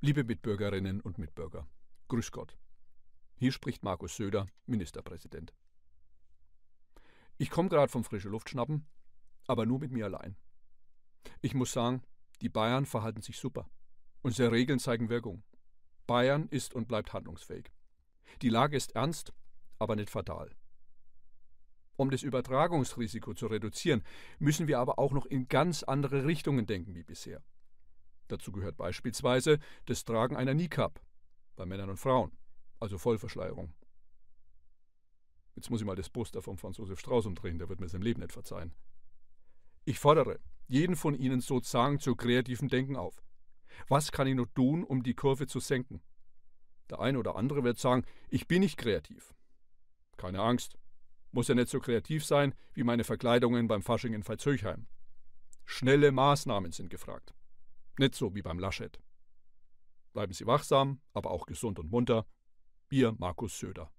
Liebe Mitbürgerinnen und Mitbürger, Grüß Gott. Hier spricht Markus Söder, Ministerpräsident. Ich komme gerade vom frischen Luftschnappen, aber nur mit mir allein. Ich muss sagen, die Bayern verhalten sich super. Unsere Regeln zeigen Wirkung. Bayern ist und bleibt handlungsfähig. Die Lage ist ernst, aber nicht fatal. Um das Übertragungsrisiko zu reduzieren, müssen wir aber auch noch in ganz andere Richtungen denken wie bisher. Dazu gehört beispielsweise das Tragen einer Niqab bei Männern und Frauen, also Vollverschleierung. Jetzt muss ich mal das Poster von Franz Josef Strauß umdrehen, der wird mir es im Leben nicht verzeihen. Ich fordere jeden von Ihnen sozusagen zu kreativem Denken auf. Was kann ich nur tun, um die Kurve zu senken? Der eine oder andere wird sagen, ich bin nicht kreativ. Keine Angst, muss ja nicht so kreativ sein wie meine Verkleidungen beim Fasching in Veitshöchheim. Schnelle Maßnahmen sind gefragt. Nicht so wie beim Laschet. Bleiben Sie wachsam, aber auch gesund und munter. Ihr Markus Söder.